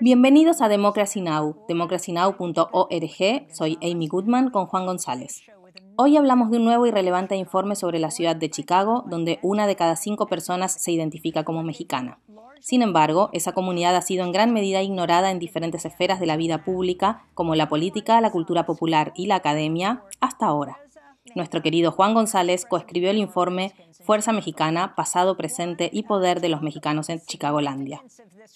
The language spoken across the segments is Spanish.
Bienvenidos a Democracy Now!, democracynow.org. Soy Amy Goodman con Juan González. Hoy hablamos de un nuevo y relevante informe sobre la ciudad de Chicago, donde una de cada cinco personas se identifica como mexicana. Sin embargo, esa comunidad ha sido en gran medida ignorada en diferentes esferas de la vida pública, como la política, la cultura popular y la academia, hasta ahora. Nuestro querido Juan González coescribió el informe Fuerza Mexicana, Pasado, Presente y Poder de los Mexicanos en Chicagolandia.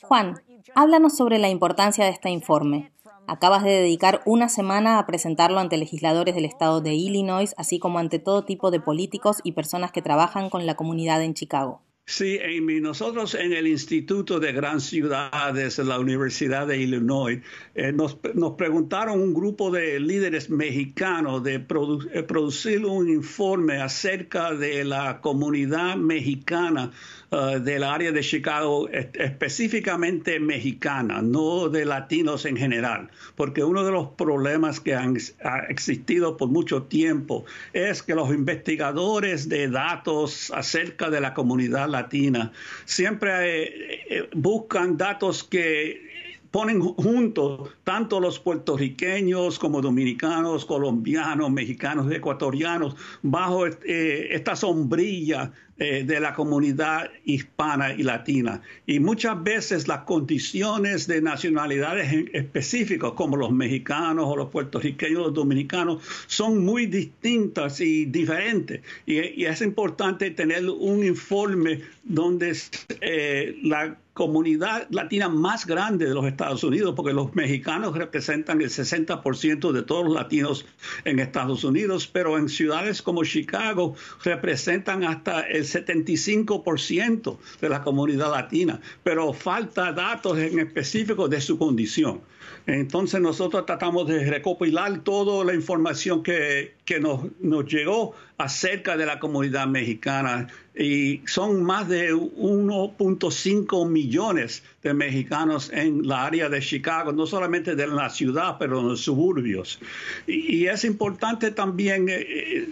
Juan, háblanos sobre la importancia de este informe. Acabas de dedicar una semana a presentarlo ante legisladores del estado de Illinois, así como ante todo tipo de políticos y personas que trabajan con la comunidad en Chicago. Sí, Amy, nosotros en el Instituto de Gran Ciudades, de la Universidad de Illinois, eh, nos, preguntaron un grupo de líderes mexicanos de eh, producir un informe acerca de la comunidad mexicana eh, del área de Chicago, específicamente mexicana, no de latinos en general, porque uno de los problemas que han ha existido por mucho tiempo es que los investigadores de datos acerca de la comunidad latina siempre eh, eh, buscan datos que ponen juntos tanto los puertorriqueños como dominicanos, colombianos, mexicanos, ecuatorianos, bajo esta sombrilla eh, de la comunidad hispana y latina. Y muchas veces las condiciones de nacionalidades específicas, como los mexicanos o los puertorriqueños, los dominicanos, son muy distintas y diferentes. Y, es importante tener un informe donde eh, la comunidad latina más grande de los Estados Unidos, porque los mexicanos representan el 60% de todos los latinos en Estados Unidos, pero en ciudades como Chicago representan hasta el 75% de la comunidad latina, pero falta datos en específico de su condición. Entonces nosotros tratamos de recopilar toda la información que, nos llegó acerca de la comunidad mexicana y son más de 1.5 millones de mexicanos en la área de Chicago, no solamente de la ciudad, pero en los suburbios. Y, es importante también, eh, eh,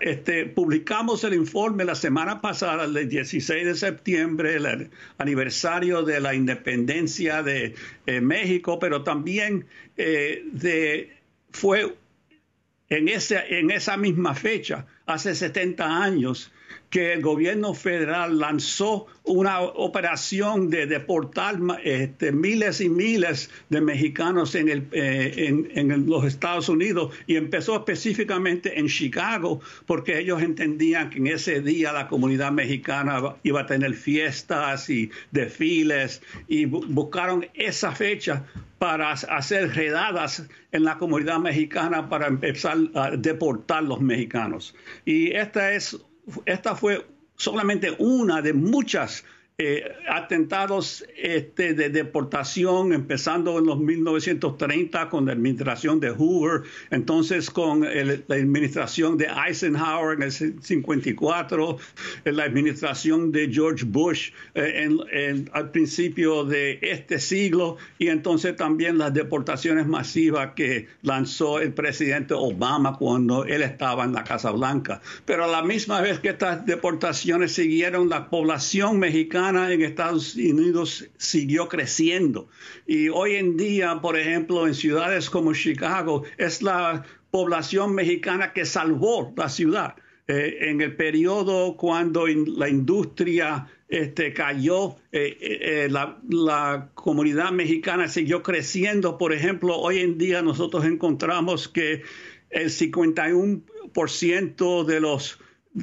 este, publicamos el informe la semana pasada, el 16 de septiembre, el aniversario de la independencia de eh, México, pero también de, fue en, en esa misma fecha, hace 70 años, que el gobierno federal lanzó una operación de deportar este, miles y miles de mexicanos en, eh, los Estados Unidos y empezó específicamente en Chicago porque ellos entendían que en ese día la comunidad mexicana iba a tener fiestas y desfiles y buscaron esa fecha para hacer redadas en la comunidad mexicana para empezar a deportar los mexicanos. Y esta es esta fue solamente una de muchas eh, atentados este, de deportación, empezando en los 1930 con la administración de Hoover, entonces con la administración de Eisenhower en el 54, la administración de George Bush eh, en, al principio de este siglo, y entonces también las deportaciones masivas que lanzó el presidente Obama cuando él estaba en la Casa Blanca. Pero a la misma vez que estas deportaciones siguieron, la población mexicana en Estados Unidos siguió creciendo. Y hoy en día, por ejemplo, en ciudades como Chicago, es la población mexicana que salvó la ciudad. Eh, en el periodo cuando la industria este, cayó, eh, eh, la, comunidad mexicana siguió creciendo. Por ejemplo, hoy en día nosotros encontramos que el 51% de los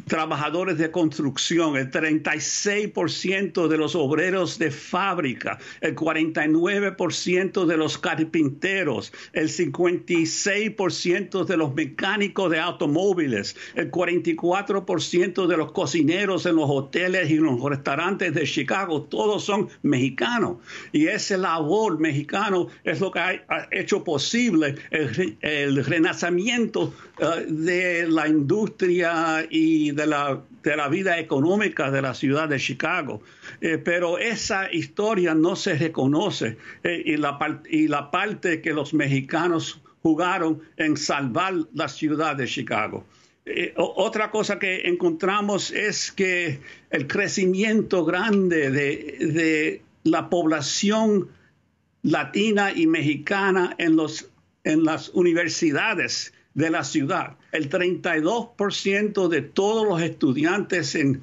trabajadores de construcción, el 36% de los obreros de fábrica, el 49% de los carpinteros, el 56% de los mecánicos de automóviles, el 44% de los cocineros en los hoteles y los restaurantes de Chicago, todos son mexicanos. Y ese labor mexicano es lo que ha hecho posible el, renacimiento eh, de la industria y de la, vida económica de la ciudad de Chicago. Eh, pero esa historia no se reconoce eh, y, la, parte que los mexicanos jugaron en salvar la ciudad de Chicago. Eh, otra cosa que encontramos es que el crecimiento grande de, la población latina y mexicana en las universidades de la ciudad el 32% de todos los estudiantes en,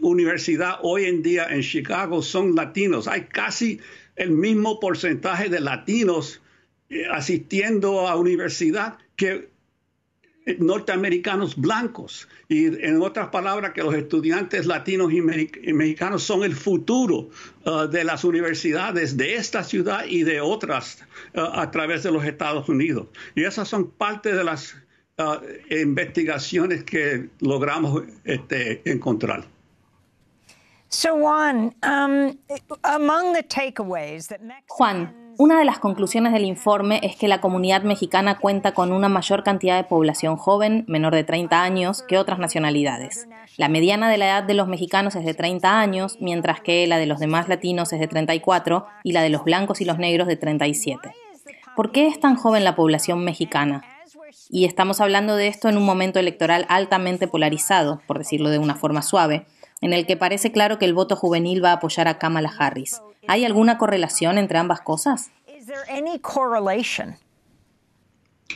universidad hoy en día en Chicago son latinos. Hay casi el mismo porcentaje de latinos eh, asistiendo a universidad que eh, norteamericanos blancos. Y en otras palabras, que los estudiantes latinos y, mexicanos son el futuro uh, de las universidades de esta ciudad y de otras uh, a través de los Estados Unidos. Y esas son parte de las Ah, investigaciones que logramos este, encontrar. Um, Juan, una de las conclusiones del informe es que la comunidad mexicana cuenta con una mayor cantidad de población joven, menor de 30 años, que otras nacionalidades. La mediana de la edad de los mexicanos es de 30 años, mientras que la de los demás latinos es de 34 y la de los blancos y los negros de 37. ¿Por qué es tan joven la población mexicana? y estamos hablando de esto en un momento electoral altamente polarizado, por decirlo de una forma suave, en el que parece claro que el voto juvenil va a apoyar a Kamala Harris. ¿Hay alguna correlación entre ambas cosas?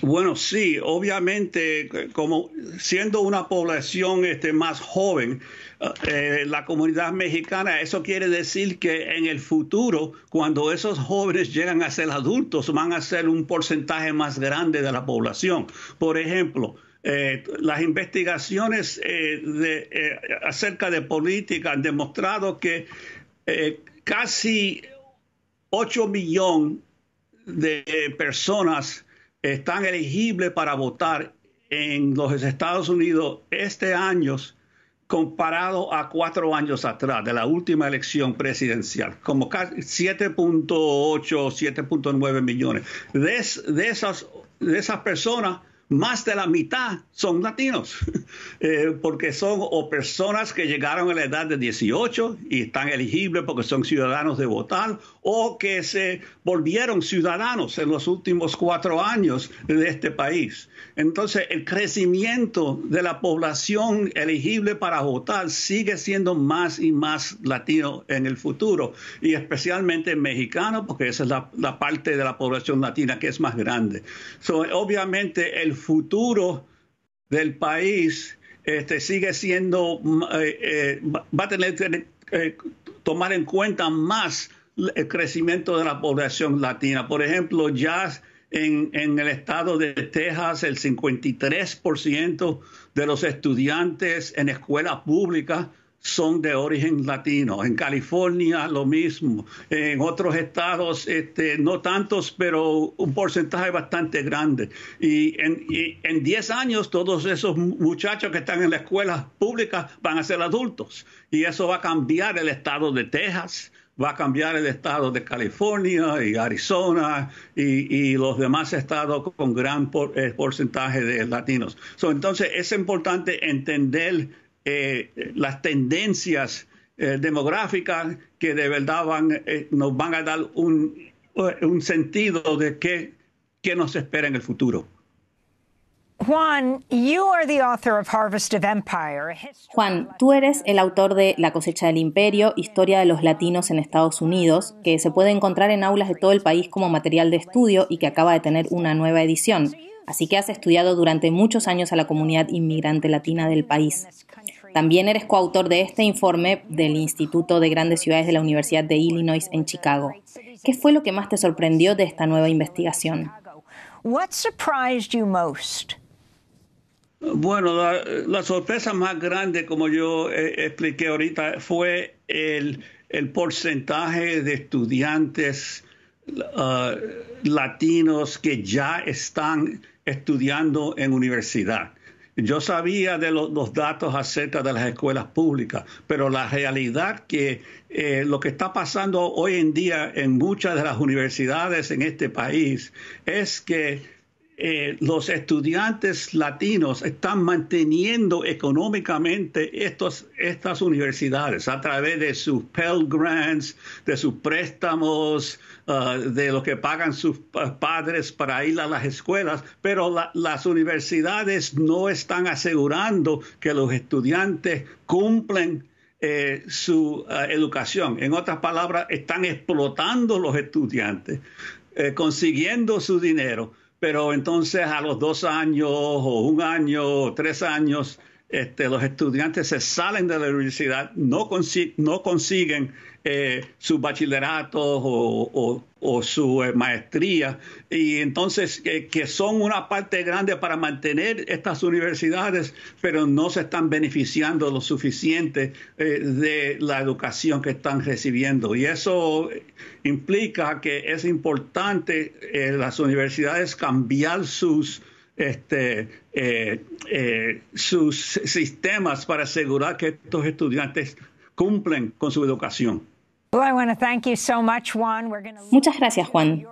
Bueno, sí, obviamente, como siendo una población este, más joven, eh, eh, la comunidad mexicana, eso quiere decir que en el futuro, cuando esos jóvenes llegan a ser adultos, van a ser un porcentaje más grande de la población. Por ejemplo, eh, las investigaciones de, acerca de política han demostrado que casi 8 millones de personas están elegibles para votar en los Estados Unidos este año comparado a cuatro años atrás de la última elección presidencial, como 7.8, 7.9 millones. De, esas, esas personas, más de la mitad son latinos, eh, porque son o personas que llegaron a la edad de 18 y están elegibles porque son ciudadanos de votar, o que se volvieron ciudadanos en los últimos cuatro años de este país. Entonces, el crecimiento de la población elegible para votar sigue siendo más y más latino en el futuro, y especialmente mexicano, porque esa es la, parte de la población latina que es más grande. So, obviamente, el futuro del país este, sigue siendo, eh, eh, va a tener que eh, tomar en cuenta más el crecimiento de la población latina. Por ejemplo, ya en, el estado de Texas, el 53% de los estudiantes en escuelas públicas son de origen latino. En California lo mismo. En otros estados, este, no tantos, pero un porcentaje bastante grande. Y en, y en 10 años todos esos muchachos que están en las escuelas públicas van a ser adultos. Y eso va a cambiar el estado de Texas, va a cambiar el estado de California y Arizona y, los demás estados con gran eh, porcentaje de latinos. entonces es importante entender eh, las tendencias eh, demográficas que de verdad van, nos van a dar un, un sentido de qué nos espera en el futuro. Juan, tú eres el autor de La cosecha del imperio, historia de los latinos en Estados Unidos, que se puede encontrar en aulas de todo el país como material de estudio y que acaba de tener una nueva edición. Así que has estudiado durante muchos años a la comunidad inmigrante latina del país. También eres coautor de este informe del Instituto de Grandes Ciudades de la Universidad de Illinois en Chicago. ¿Qué fue lo que más te sorprendió de esta nueva investigación? Bueno, la, sorpresa más grande, como yo eh, expliqué ahorita, fue el, porcentaje de estudiantes ah, latinos que ya están estudiando en universidad. Yo sabía de los datos acerca de las escuelas públicas, pero la realidad que eh, lo que está pasando hoy en día en muchas de las universidades en este país es que eh, los estudiantes latinos están manteniendo económicamente estos, estas universidades a través de sus Pell Grants, de sus préstamos, uh, de lo que pagan sus padres para ir a las escuelas, pero las universidades no están asegurando que los estudiantes cumplen eh, su uh, educación. En otras palabras, están explotando los estudiantes, eh, consiguiendo su dinero pero entonces a los dos años o un año o tres años este, los estudiantes se salen de la universidad, no, consiguen eh, sus bachilleratos o, su eh, maestría, y entonces eh, que son una parte grande para mantener estas universidades, pero no se están beneficiando lo suficiente eh, de la educación que están recibiendo. Y eso implica que es importante las universidades cambiar sus este, eh, eh, sus sistemas para asegurar que estos estudiantes cumplen con su educación. Muchas gracias, Juan.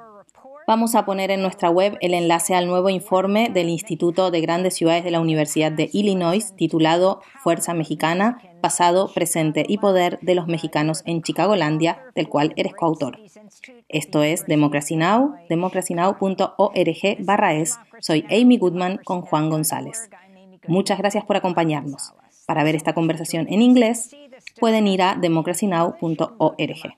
Vamos a poner en nuestra web el enlace al nuevo informe del Instituto de Grandes Ciudades de la Universidad de Illinois titulado Fuerza Mexicana, pasado, presente y poder de los mexicanos en Chicagolandia, del cual eres coautor. Esto es Democracy Now, democracynow.org Soy Amy Goodman con Juan González. Muchas gracias por acompañarnos. Para ver esta conversación en inglés, pueden ir a democracynow.org.